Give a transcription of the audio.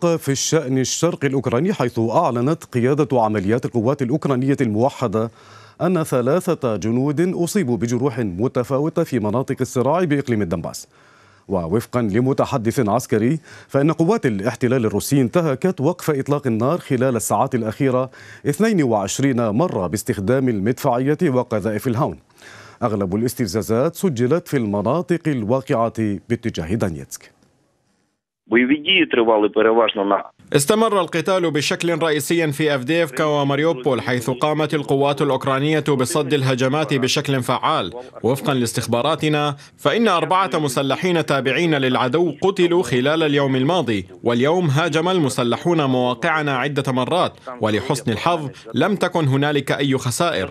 في الشأن الشرقي الأوكراني حيث أعلنت قيادة عمليات القوات الأوكرانية الموحدة أن ثلاثة جنود أصيبوا بجروح متفاوتة في مناطق الصراع بإقليم الدنباس ووفقا لمتحدث عسكري فإن قوات الاحتلال الروسي انتهكت وقف إطلاق النار خلال الساعات الأخيرة 22 مرة باستخدام المدفعية وقذائف الهاون أغلب الاستفزازات سجلت في المناطق الواقعة باتجاه دانيتسك استمر القتال بشكل رئيسي في أفديفكا وماريوبول حيث قامت القوات الأوكرانية بصد الهجمات بشكل فعال وفقا لاستخباراتنا فإن أربعة مسلحين تابعين للعدو قتلوا خلال اليوم الماضي واليوم هاجم المسلحون مواقعنا عدة مرات ولحسن الحظ لم تكن هنالك أي خسائر